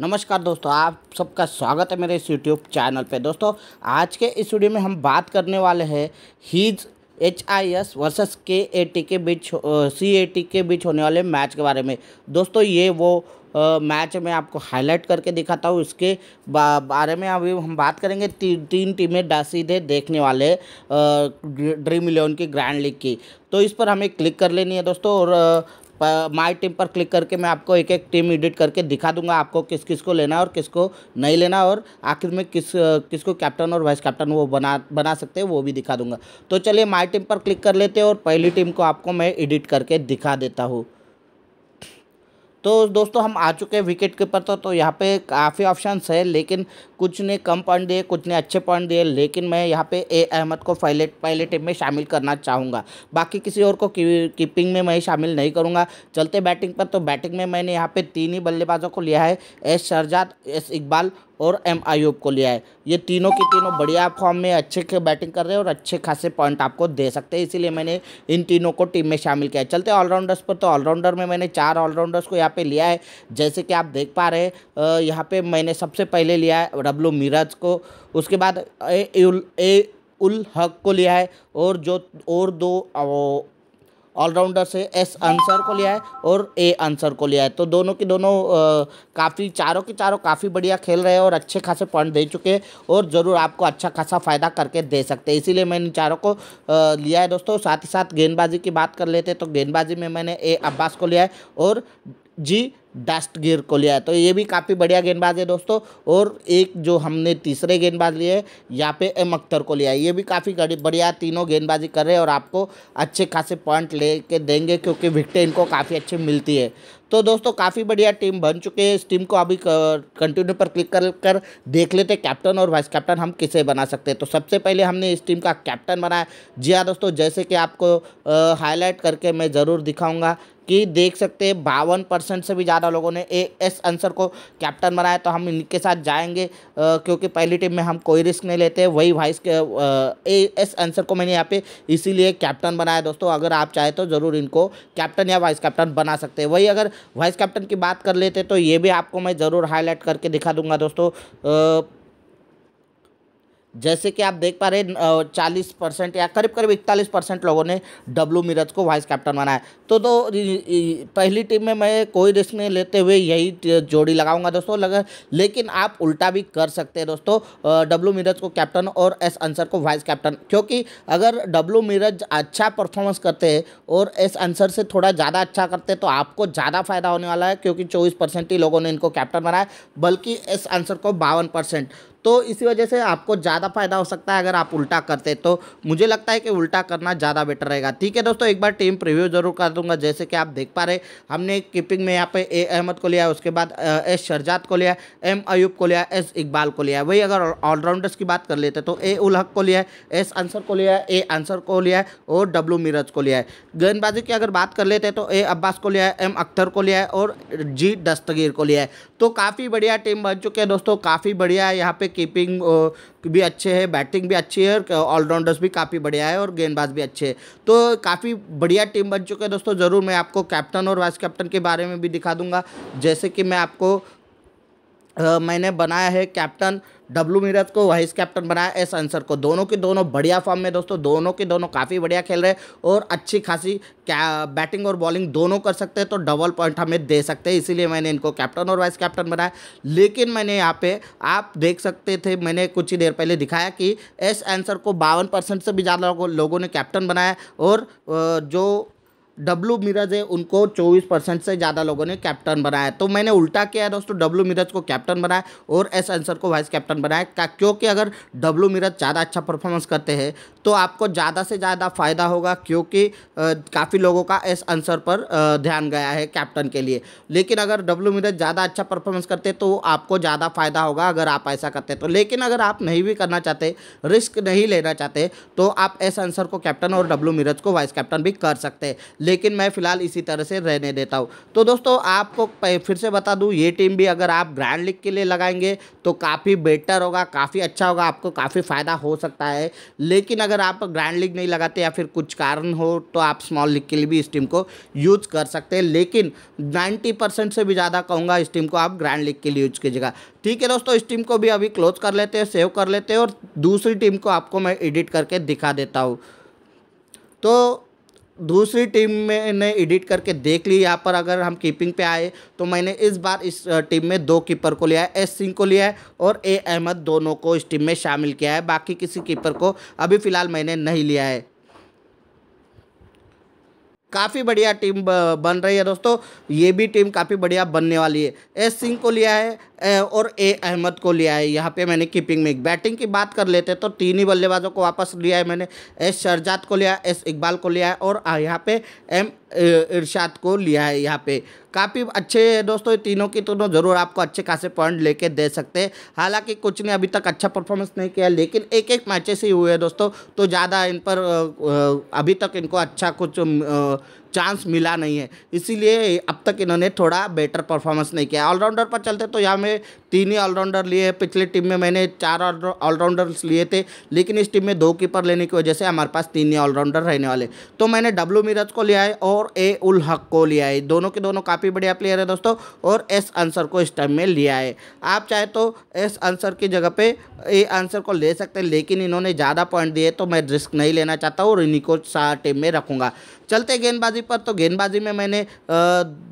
नमस्कार दोस्तों आप सबका स्वागत है मेरे इस यूट्यूब चैनल पे दोस्तों आज के इस वीडियो में हम बात करने वाले हैं हीज H I S versus K A T के बीच सी ए टी के बीच होने वाले मैच के बारे में दोस्तों ये वो आ, मैच मैं आपको हाईलाइट करके दिखाता हूँ इसके बा, बारे में अभी हम बात करेंगे ती, तीन टीमें सीधे देखने वाले आ, ड्रीम इलेवन की ग्रैंड लीग की तो इस पर हमें क्लिक कर लेनी है दोस्तों और माय टीम पर क्लिक करके मैं आपको एक एक टीम एडिट करके दिखा दूंगा आपको किस किस को लेना और किसको नहीं लेना और आखिर में किस किसको कैप्टन और वाइस कैप्टन वो बना बना सकते हैं वो भी दिखा दूंगा तो चलिए माय टीम पर क्लिक कर लेते हैं और पहली टीम को आपको मैं एडिट करके दिखा देता हूँ तो दोस्तों हम आ चुके हैं विकेट कीपर तो, तो यहाँ पे काफ़ी ऑप्शन है लेकिन कुछ ने कम पॉइंट दिए कुछ ने अच्छे पॉइंट दिए लेकिन मैं यहाँ पे ए अहमद को पहले पहले टीम में शामिल करना चाहूँगा बाकी किसी और को कीपिंग में मैं शामिल नहीं करूँगा चलते बैटिंग पर तो बैटिंग में मैंने यहाँ पे तीन ही बल्लेबाजों को लिया है एस शरजाद एस इकबाल और एम आयूब को लिया है ये तीनों की तीनों बढ़िया फॉर्म में अच्छे बैटिंग कर रहे हैं और अच्छे खासे पॉइंट आपको दे सकते हैं इसीलिए मैंने इन तीनों को टीम में शामिल किया है चलते ऑलराउंडर्स पर तो ऑलराउंडर में मैंने चार ऑलराउंडर्स को यहाँ पे लिया है जैसे कि आप देख पा रहे हैं यहाँ पे मैंने सबसे पहले लिया है डब्लू मीरज को उसके बाद ए, ए, उल हक को लिया है और जो और दो ऑलराउंडर से एस आंसर को लिया है और ए आंसर को लिया है तो दोनों के दोनों काफ़ी चारों के चारों काफ़ी बढ़िया खेल रहे हैं और अच्छे खासे पॉइंट दे चुके हैं और ज़रूर आपको अच्छा खासा फ़ायदा करके दे सकते हैं इसीलिए मैंने चारों को लिया है दोस्तों साथ ही साथ गेंदबाजी की बात कर लेते तो गेंदबाजी में मैंने ए अब्बास को लिया है और जी डास्टगिर को लिया है तो ये भी काफ़ी बढ़िया गेंदबाज है दोस्तों और एक जो हमने तीसरे गेंदबाज लिए यहाँ पे एम अख्तर को लिया है ये भी काफ़ी बढ़िया तीनों गेंदबाजी कर रहे हैं और आपको अच्छे खासे पॉइंट ले के देंगे क्योंकि विकटें इनको काफ़ी अच्छी मिलती है तो दोस्तों काफ़ी बढ़िया टीम बन चुके हैं इस टीम को अभी कंटिन्यू पर क्लिक कर कर देख लेते कैप्टन और वाइस कैप्टन हम किसे बना सकते हैं तो सबसे पहले हमने इस टीम का कैप्टन बनाया जी हाँ दोस्तों जैसे कि आपको हाईलाइट करके मैं ज़रूर दिखाऊंगा कि देख सकते हैं बावन परसेंट से भी ज़्यादा लोगों ने ए एस आंसर को कैप्टन बनाया तो हम इनके साथ जाएंगे आ, क्योंकि पहली टीम में हम कोई रिस्क नहीं लेते वही वाइस के ए एस आंसर को मैंने यहाँ पे इसीलिए कैप्टन बनाया दोस्तों अगर आप चाहे तो ज़रूर इनको कैप्टन या वाइस कैप्टन बना सकते हैं वही अगर वाइस कैप्टन की बात कर लेते तो ये भी आपको मैं ज़रूर हाईलाइट करके दिखा दूंगा दोस्तों जैसे कि आप देख पा रहे चालीस परसेंट या करीब करीब इकतालीस परसेंट लोगों ने डब्लू मीरज को वाइस कैप्टन बनाया तो तो पहली टीम में मैं कोई रिस्क नहीं लेते हुए यही जोड़ी लगाऊंगा दोस्तों लगा लेकिन आप उल्टा भी कर सकते हैं दोस्तों डब्लू मीरज को कैप्टन और एस अंसर को वाइस कैप्टन क्योंकि अगर डब्लू मीरज अच्छा परफॉर्मेंस करते हैं और एस अंसर से थोड़ा ज़्यादा अच्छा करते तो आपको ज़्यादा फायदा होने वाला है क्योंकि चौबीस परसेंट ही लोगों ने इनको कैप्टन बनाया बल्कि एस आंसर को बावन परसेंट तो इसी वजह से आपको ज़्यादा फायदा हो सकता है अगर आप उल्टा करते तो मुझे लगता है कि उल्टा करना ज़्यादा बेटर रहेगा ठीक है दोस्तों एक बार टीम प्रिव्यू जरूर कर दूंगा जैसे कि आप देख पा रहे हमने कीपिंग में यहाँ पे ए अहमद को लिया उसके बाद एस शर्जाद को लिया एम अयूब को लिया एस इकबाल को लिया वही अगर ऑलराउंडर्स की बात कर लेते तो ए उल हक को लिया एस आंसर को लिया ए आंसर को लिया और डब्लू मीरज को लिया है गेंदबाजी की अगर बात कर लेते तो ए अब्बास को लिया है एम अख्तर को लिया है और जी दस्तगीर को लिया है तो काफ़ी बढ़िया टीम बन चुकी है दोस्तों काफ़ी बढ़िया यहाँ पे कीपिंग भी अच्छे है बैटिंग भी अच्छी है और ऑलराउंडर्स भी काफ़ी बढ़िया है और गेंदबाज भी अच्छे तो है तो काफ़ी बढ़िया टीम बन चुके हैं दोस्तों ज़रूर मैं आपको कैप्टन और वाइस कैप्टन के बारे में भी दिखा दूंगा जैसे कि मैं आपको मैंने बनाया है कैप्टन डब्लू मीरज को वाइस कैप्टन बनाया एस अंसर को दोनों के दोनों बढ़िया फॉर्म में दोस्तों दोनों के दोनों काफ़ी बढ़िया खेल रहे और अच्छी खासी क्या बैटिंग और बॉलिंग दोनों कर सकते हैं तो डबल पॉइंट हमें दे सकते हैं इसीलिए मैंने इनको कैप्टन और वाइस कैप्टन बनाया लेकिन मैंने यहाँ पे आप देख सकते थे मैंने कुछ ही देर पहले दिखाया कि एस आंसर को बावन परसेंट से भी ज़्यादा लोगों ने कैप्टन बनाया और जो डब्लू मिरज है उनको 24 परसेंट से ज़्यादा लोगों ने कैप्टन बनाया तो मैंने उल्टा किया है दोस्तों डब्लू मिरज को कैप्टन बनाया और एस आंसर को वाइस कैप्टन बनाया क्योंकि अगर डब्लू मिरज ज़्यादा अच्छा परफॉर्मेंस करते हैं तो आपको ज़्यादा से ज़्यादा फ़ायदा होगा क्योंकि काफ़ी लोगों का एस आंसर पर ध्यान गया है कैप्टन के लिए लेकिन अगर डब्लू मिरज ज़्यादा अच्छा परफॉर्मेंस करते तो आपको ज़्यादा फ़ायदा होगा अगर आप ऐसा करते तो लेकिन अगर आप नहीं भी करना चाहते रिस्क नहीं लेना चाहते तो आप एस आंसर को कैप्टन और डब्लू मिरज को वाइस कैप्टन भी कर सकते हैं लेकिन मैं फ़िलहाल इसी तरह से रहने देता हूँ तो दोस्तों आपको फिर से बता दूँ ये टीम भी अगर आप ग्रैंड लीग के लिए लगाएंगे तो काफ़ी बेटर होगा काफ़ी अच्छा होगा आपको काफ़ी फ़ायदा हो सकता है लेकिन अगर आप ग्रैंड लीग नहीं लगाते या फिर कुछ कारण हो तो आप स्मॉल लीग के लिए भी इस टीम को यूज़ कर सकते हैं लेकिन नाइन्टी परसेंट से भी ज़्यादा कहूँगा इस टीम को आप ग्रैंड लीग के लिए यूज कीजिएगा ठीक है दोस्तों इस टीम को भी अभी क्लोज कर लेते हैं सेव कर लेते हैं और दूसरी टीम को आपको मैं एडिट करके दिखा देता हूँ तो दूसरी टीम में ने एडिट करके देख ली यहाँ पर अगर हम कीपिंग पे आए तो मैंने इस बार इस टीम में दो कीपर को लिया है एस सिंह को लिया है और ए अहमद दोनों को इस टीम में शामिल किया है बाकी किसी कीपर को अभी फ़िलहाल मैंने नहीं लिया है काफ़ी बढ़िया टीम बन रही है दोस्तों ये भी टीम काफ़ी बढ़िया बनने वाली है एस सिंह को लिया है और ए अहमद को लिया है यहाँ पे मैंने कीपिंग में बैटिंग की बात कर लेते तो तीन ही बल्लेबाजों को वापस लिया है मैंने एस शर्जात को लिया एस इकबाल को लिया है और यहाँ पे एम इरशाद को लिया है यहाँ पे काफ़ी अच्छे दोस्तों तीनों की तीनों ज़रूर आपको अच्छे खासे पॉइंट लेके दे सकते हैं हालांकि कुछ ने अभी तक अच्छा परफॉर्मेंस नहीं किया लेकिन एक एक मैचेस ही हुए हैं दोस्तों तो ज़्यादा इन पर अभी तक इनको अच्छा कुछ चांस मिला नहीं है इसीलिए अब तक इन्होंने थोड़ा बेटर परफॉर्मेंस नहीं किया ऑलराउंडर पर चलते तो यहाँ में तीन ही ऑलराउंडर लिए हैं पिछले टीम में मैंने चार ऑलराउंडर्स लिए थे लेकिन इस टीम में दो कीपर लेने की वजह से हमारे पास तीन ही ऑलराउंडर रहने वाले तो मैंने डब्लू मीरज को लिया है और ए उल हक को लिया है दोनों के दोनों काफ़ी बढ़िया प्लेयर है दोस्तों और एस आंसर को इस टाइम में लिया है आप चाहे तो एस आंसर की जगह पर ए आंसर को ले सकते हैं लेकिन इन्होंने ज़्यादा पॉइंट दिए तो मैं रिस्क नहीं लेना चाहता और इन्हीं को टीम में रखूँगा चलते गेंदबाजी पर तो गेंदबाजी में मैंने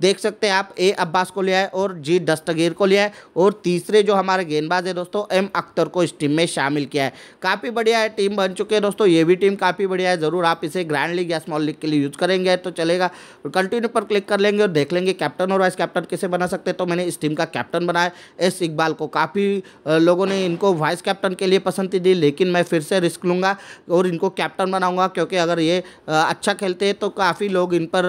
देख सकते हैं आप ए अब्बास को लिया है और जी दस्तगीर को लिया है और तीसरे जो हमारे गेंदबाज है दोस्तों एम अख्तर को इस टीम में शामिल किया है काफ़ी बढ़िया है टीम बन चुकी है दोस्तों ये भी टीम काफ़ी बढ़िया है ज़रूर आप इसे ग्रैंड लीग या स्मॉल लीग के लिए यूज़ करेंगे तो चलेगा और कंटिन्यू पर क्लिक कर लेंगे और देख लेंगे कैप्टन और वाइस कैप्टन किसे बना सकते तो मैंने इस टीम का कैप्टन बनाया एस इकबाल को काफ़ी लोगों ने इनको वाइस कैप्टन के लिए पसंद दी लेकिन मैं फिर से रिस्क लूँगा और इनको कैप्टन बनाऊँगा क्योंकि अगर ये अच्छा खेलते हैं तो तो काफ़ी लोग इन पर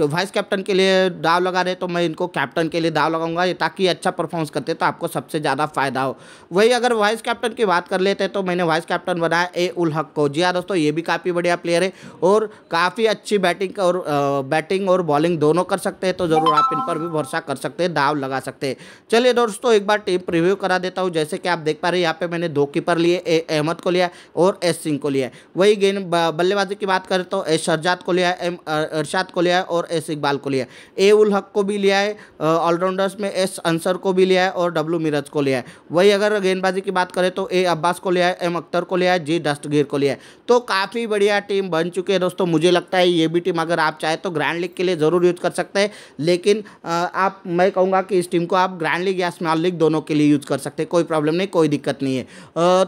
वाइस तो कैप्टन के लिए दाव लगा रहे तो मैं इनको कैप्टन के लिए दाव लगाऊंगा ये ताकि अच्छा परफॉर्मेंस करते तो आपको सबसे ज़्यादा फायदा हो वही अगर वाइस कैप्टन की बात कर लेते तो मैंने वाइस कैप्टन बनाया ए उल हक को जी हाँ दोस्तों ये भी काफ़ी बढ़िया प्लेयर है और काफ़ी अच्छी बैटिंग और बैटिंग और बॉलिंग दोनों कर सकते हैं तो ज़रूर आप इन पर भी भरोसा कर सकते हैं दाव लगा सकते हैं चलिए दोस्तों एक बार टीम प्रिव्यू करा देता हूँ जैसे कि आप देख पा रहे हैं यहाँ पर मैंने दो कीपर लिए ए अहमद को लिया और एस सिंह को लिया वही गेंद बल्लेबाजी की बात करें तो एस शर्जाद को लिया एम अरशाद को लिया और और एस इकबाल को लिया ए उल हक को भी लिया है ऑलराउंडर्स में एस अंसर को भी लिया है और डब्ल्यू मिरज को लिया है वही अगर गेंदबाजी की बात करें तो ए अब्बास को लिया है एम अख्तर को लिया है जी डस्टगिर को लिया है तो काफ़ी बढ़िया टीम बन चुकी है दोस्तों मुझे लगता है ये भी टीम अगर आप चाहें तो ग्रैंड लीग के लिए ज़रूर यूज़ कर सकते हैं लेकिन आप मैं कहूँगा कि इस टीम को आप ग्रैंड लीग या स्मॉल लीग दोनों के लिए यूज़ कर सकते हैं कोई प्रॉब्लम नहीं कोई दिक्कत नहीं है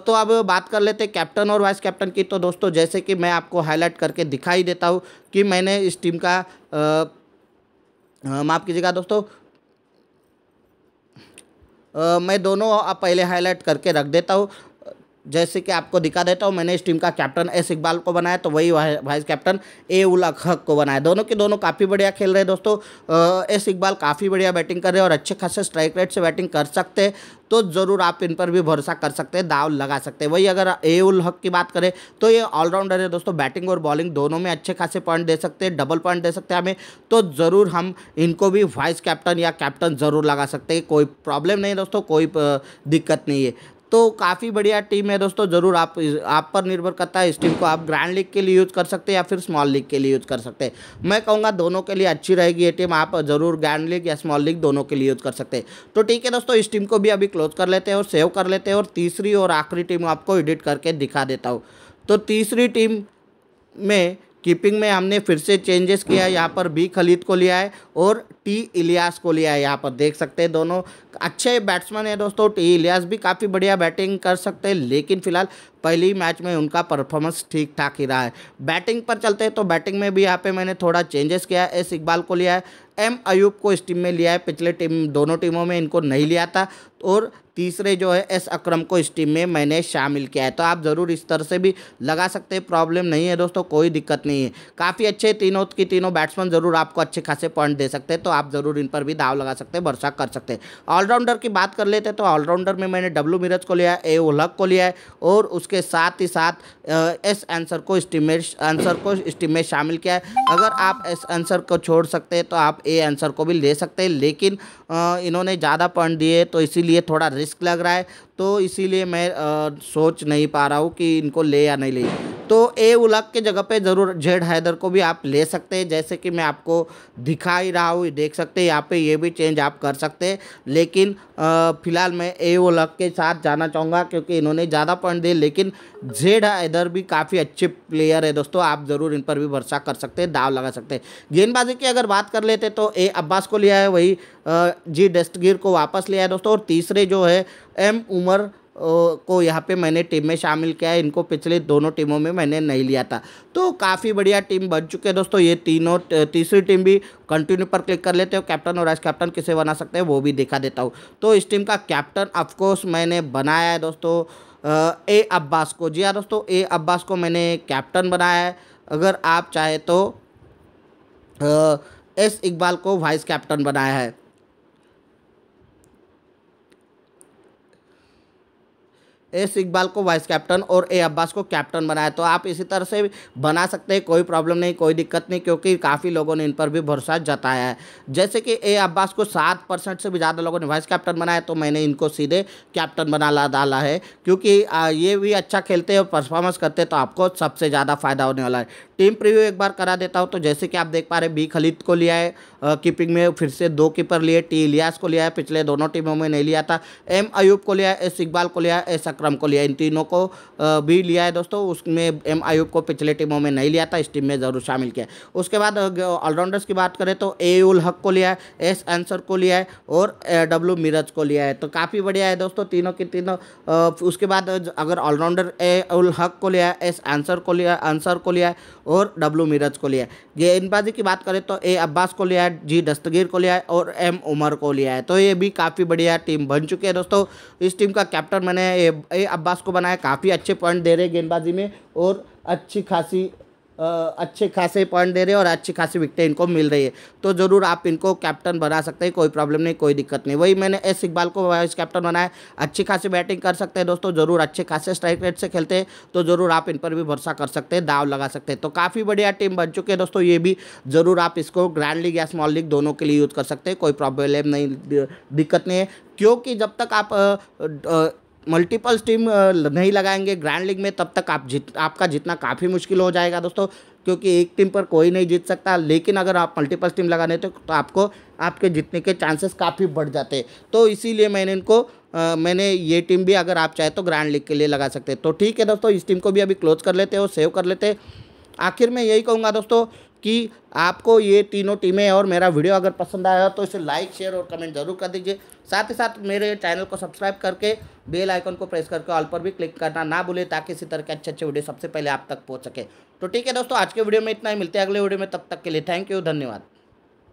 तो अब बात कर लेते हैं कैप्टन और वाइस कैप्टन की तो दोस्तों जैसे कि मैं आपको हाईलाइट करके दिखाई देता हूँ कि मैंने इस टीम का माफ़ कीजिएगा दोस्तों आ, मैं दोनों पहले हाईलाइट करके रख देता हूँ जैसे कि आपको दिखा देता हूँ मैंने इस टीम का कैप्टन एस इकबाल को बनाया तो वही वाइस कैप्टन ए उल हक को बनाया दोनों के दोनों काफ़ी बढ़िया खेल रहे हैं दोस्तों एस इकबाल काफ़ी बढ़िया बैटिंग कर रहे हैं और अच्छे खासे स्ट्राइक रेट से बैटिंग कर सकते हैं तो ज़रूर आप इन पर भी भरोसा कर सकते हैं दाव लगा सकते हैं वही अगर ए उल हक की बात करें तो ये ऑलराउंडर है दोस्तों बैटिंग और बॉलिंग दोनों में अच्छे खासे पॉइंट दे सकते हैं डबल पॉइंट दे सकते हैं हमें तो ज़रूर हम इनको भी वाइस कैप्टन या कैप्टन ज़रूर लगा सकते हैं कोई प्रॉब्लम नहीं दोस्तों कोई दिक्कत नहीं है तो काफ़ी बढ़िया टीम है दोस्तों ज़रूर आप आप पर निर्भर करता है इस टीम को आप ग्रैंड लीग के लिए यूज़ कर सकते हैं या फिर स्मॉल लीग के लिए यूज़ कर सकते हैं मैं कहूँगा दोनों के लिए अच्छी रहेगी ये टीम आप ज़रूर ग्रैंड लीग या स्मॉल लीग दोनों के लिए यूज़ कर सकते हैं तो ठीक है दोस्तों इस टीम को भी अभी क्लोज कर लेते हैं और सेव कर लेते हैं और तीसरी और आखिरी टीम आपको एडिट करके दिखा देता हूँ तो तीसरी टीम में कीपिंग में हमने फिर से चेंजेस किया यहाँ पर बी खलीद को लिया है और टी इलियास को लिया है यहाँ पर देख सकते हैं दोनों अच्छे बैट्समैन है दोस्तों टी इलियास भी काफ़ी बढ़िया बैटिंग कर सकते हैं लेकिन फिलहाल पहली मैच में उनका परफॉर्मेंस ठीक ठाक ही रहा है बैटिंग पर चलते हैं तो बैटिंग में भी यहाँ पे मैंने थोड़ा चेंजेस किया है एस इकबाल को लिया है एम अयूब को इस टीम में लिया है पिछले टीम दोनों टीमों में इनको नहीं लिया था और तीसरे जो है एस अक्रम को इस टीम में मैंने शामिल किया है तो आप ज़रूर इस तरह से भी लगा सकते हैं प्रॉब्लम नहीं है दोस्तों कोई दिक्कत नहीं है काफ़ी अच्छे तीनों की तीनों बैट्समैन ज़रूर आपको अच्छे खासे पॉइंट दे सकते हैं तो आप ज़रूर इन पर भी दाव लगा सकते हैं वर्षा कर सकते हैं ऑलराउंडर की बात कर लेते हैं तो ऑलराउंडर में मैंने डब्लू मिरज को लिया ए ओलक को लिया है और उसके साथ ही साथ एस आंसर को इस टीम में आंसर को इस टीम में शामिल किया है अगर आप एस आंसर को छोड़ सकते हैं तो आप ए आंसर को भी ले सकते हैं लेकिन इन्होंने ज़्यादा पॉइंट दिए तो इसीलिए थोड़ा रिस्क लग रहा है तो इसीलिए मैं आ, सोच नहीं पा रहा हूँ कि इनको ले या नहीं ले ए उलग के जगह पे ज़रूर जेड हैदर को भी आप ले सकते हैं जैसे कि मैं आपको दिखा ही रहा हूँ देख सकते हैं यहाँ पे ये भी चेंज आप कर सकते हैं लेकिन फ़िलहाल मैं ए उलग के साथ जाना चाहूँगा क्योंकि इन्होंने ज़्यादा पॉइंट दिए लेकिन जेड हैदर भी काफ़ी अच्छे प्लेयर है दोस्तों आप ज़रूर इन पर भी भरसा कर सकते हैं दाव लगा सकते हैं गेंदबाजी की अगर बात कर लेते तो ए अब्बास को लिया है वही जी डस्टगीर को वापस लिया है दोस्तों और तीसरे जो है एम उमर को यहाँ पे मैंने टीम में शामिल किया है इनको पिछले दोनों टीमों में मैंने नहीं लिया था तो काफ़ी बढ़िया टीम बन चुके हैं दोस्तों ये तीनों तीसरी टीम भी कंटिन्यू पर क्लिक कर लेते हो कैप्टन और वाइस कैप्टन किसे बना सकते हैं वो भी दिखा देता हूँ तो इस टीम का कैप्टन ऑफकोर्स मैंने बनाया है दोस्तों ए अब्बास को जी हाँ दोस्तों ए अब्बास को मैंने कैप्टन बनाया है अगर आप चाहे तो एस इकबाल को वाइस कैप्टन बनाया है एस इकबाल को वाइस कैप्टन और ए अब्बास को कैप्टन बनाया तो आप इसी तरह से बना सकते हैं कोई प्रॉब्लम नहीं कोई दिक्कत नहीं क्योंकि काफ़ी लोगों ने इन पर भी भरोसा जताया है जैसे कि ए अब्बास को सात परसेंट से भी ज़्यादा लोगों ने वाइस कैप्टन बनाया तो मैंने इनको सीधे कैप्टन बना डाला है क्योंकि ये भी अच्छा खेलते हैं परफॉर्मेंस करते हैं तो आपको सबसे ज़्यादा फ़ायदा होने वाला है टीम प्रिव्यू एक बार करा देता हूँ तो जैसे कि आप देख पा रहे बी खलीद को लिया है कीपिंग में फिर से दो कीपर लिए टी इलियास को लिया है पिछले दोनों टीमों में नहीं लिया था एम अयूब को लिया है एस इकबाल को लिया है एस क्रम को लिया इन तीनों को भी लिया है दोस्तों उसमें एम आयुब को पिछले टीमों में नहीं लिया था इस टीम में ज़रूर शामिल किया उसके बाद ऑलराउंडर्स की बात करें तो ए उल हक को लिया है एस आंसर को लिया है और डब्ल्यू मीरज को लिया है तो काफ़ी बढ़िया है दोस्तों तीनों के तीनों उसके बाद अगर ऑलराउंडर ए उल हक को लिया है एस आंसर को लिया आंसर को लिया है और डब्लू मीरज को लिया है गेंदबाजी की बात करें तो ए अब्बास को लिया है जी दस्तगीर को लिया है और एम उमर को लिया है तो ये भी काफ़ी बढ़िया टीम बन चुकी है दोस्तों इस टीम का कैप्टन मैंने ए अब्बास को बनाया काफ़ी अच्छे पॉइंट दे रहे गेंदबाजी में और अच्छी खासी अच्छे खासे पॉइंट दे रहे हैं और अच्छी खासी विकटें इनको मिल रही है तो ज़रूर आप इनको कैप्टन बना सकते हैं कोई प्रॉब्लम नहीं कोई दिक्कत नहीं वही मैंने एस इकबाल को वाइस कैप्टन बनाया अच्छी खासी बैटिंग कर सकते हैं दोस्तों ज़रूर अच्छे खासे स्ट्राइक रेट से खेलते हैं तो ज़रूर आप इन पर भी भरोसा कर सकते हैं दाव लगा सकते हैं तो काफ़ी बढ़िया टीम बन चुकी है दोस्तों ये भी ज़रूर आप इसको ग्रैंड लीग या स्मॉल लीग दोनों के लिए यूज़ कर सकते हैं कोई प्रॉब्लम नहीं दिक्कत नहीं है क्योंकि जब तक आप मल्टीपल टीम नहीं लगाएंगे ग्रैंड लीग में तब तक आप जित आपका जितना काफ़ी मुश्किल हो जाएगा दोस्तों क्योंकि एक टीम पर कोई नहीं जीत सकता लेकिन अगर आप मल्टीपल टीम लगाने तो, तो आपको आपके जीतने के चांसेस काफ़ी बढ़ जाते हैं तो इसीलिए मैंने इनको आ, मैंने ये टीम भी अगर आप चाहे तो ग्रैंड लीग के लिए लगा सकते तो ठीक है दोस्तों इस टीम को भी अभी क्लोज कर लेते हो सेव कर लेते आखिर में यही कहूँगा दोस्तों कि आपको ये तीनों टीमें और मेरा वीडियो अगर पसंद आया तो इसे लाइक शेयर और कमेंट जरूर कर दीजिए साथ ही साथ मेरे चैनल को सब्सक्राइब करके बेल आइकन को प्रेस करके ऑल पर भी क्लिक करना ना भूलें ताकि इसी तरह के अच्छे अच्छे वीडियो सबसे पहले आप तक पहुँच सके तो ठीक है दोस्तों आज के वीडियो में इतना ही मिलते हैं अगले वीडियो में तब तक के लिए थैंक यू धन्यवाद